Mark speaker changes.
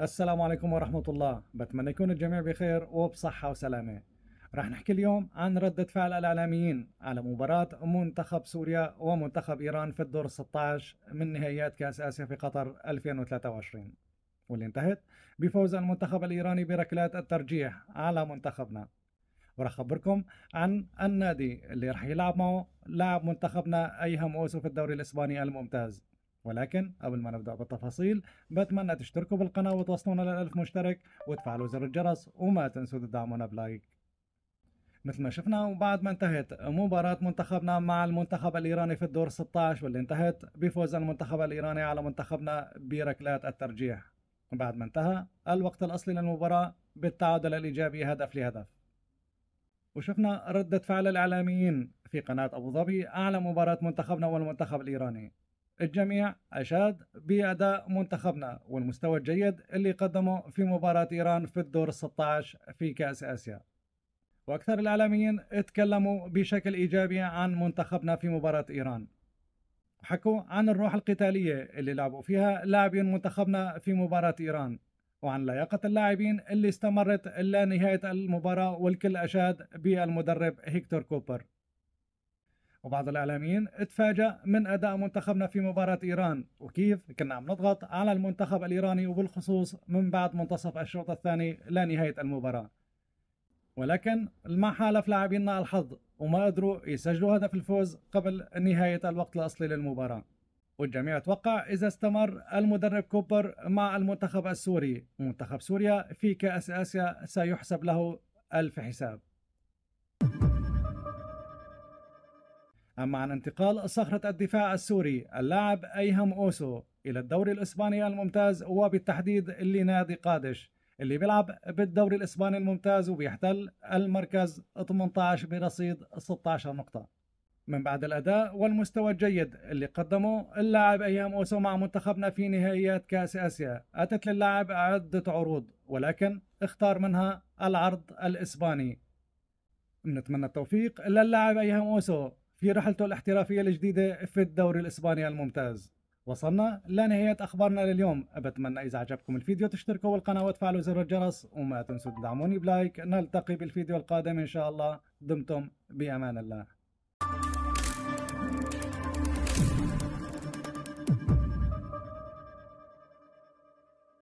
Speaker 1: السلام عليكم ورحمة الله بتمنى يكون الجميع بخير وبصحة وسلامة رح نحكي اليوم عن ردة فعل الإعلاميين على مباراة منتخب سوريا ومنتخب إيران في الدور 16 من نهائيات كأس آسيا في قطر 2023 واللي انتهت بفوز المنتخب الإيراني بركلات الترجيح على منتخبنا ورح أخبركم عن النادي اللي رح يلعب معه لاعب منتخبنا أيهم أوسو في الدوري الإسباني الممتاز ولكن قبل ما نبدأ بالتفاصيل بتمنى تشتركوا بالقناة وتوصلونا للألف مشترك وتفعلوا زر الجرس وما تنسوا تدعمونا بلايك مثل ما شفنا وبعد ما انتهت مباراة منتخبنا مع المنتخب الإيراني في الدور 16 واللي انتهت بفوز المنتخب الإيراني على منتخبنا بركلات الترجيح وبعد ما انتهى الوقت الأصلي للمباراة بالتعادل الإيجابي هدف لهدف وشفنا ردة فعل الإعلاميين في قناة أبو ظبي أعلى مباراة منتخبنا والمنتخب الإيراني الجميع أشاد بأداء منتخبنا والمستوى الجيد اللي قدمه في مباراة إيران في الدور 16 في كأس آسيا وأكثر الإعلاميين اتكلموا بشكل إيجابي عن منتخبنا في مباراة إيران حكوا عن الروح القتالية اللي لعبوا فيها لاعبين منتخبنا في مباراة إيران وعن لياقة اللاعبين اللي استمرت إلى نهاية المباراة والكل أشاد بالمدرب هيكتور كوبر وبعض الاعلاميين تفاجأ من اداء منتخبنا في مباراة ايران وكيف كنا عم نضغط على المنتخب الايراني وبالخصوص من بعد منتصف الشوط الثاني لنهاية المباراة ولكن ما حالف لاعبينا الحظ وما قدروا يسجلوا هدف الفوز قبل نهاية الوقت الأصلي للمباراة والجميع توقع إذا استمر المدرب كوبر مع المنتخب السوري منتخب سوريا في كأس آسيا سيحسب له ألف حساب أما عن انتقال صخرة الدفاع السوري اللاعب أيهم أوسو إلى الدوري الإسباني الممتاز وبالتحديد لنادي قادش اللي بيلعب بالدوري الإسباني الممتاز وبيحتل المركز 18 برصيد 16 نقطة من بعد الأداء والمستوى الجيد اللي قدمه اللاعب أيام أوسو مع منتخبنا في نهائيات كأس آسيا أتت للاعب عدة عروض ولكن اختار منها العرض الإسباني نتمنى التوفيق للاعب أيام أوسو في رحلته الاحترافية الجديدة في الدوري الإسباني الممتاز وصلنا لنهاية أخبارنا لليوم بتمنى إذا عجبكم الفيديو تشتركوا بالقناة وتفعلوا زر الجرس وما تنسوا تدعموني بلايك نلتقي بالفيديو القادم إن شاء الله دمتم بأمان الله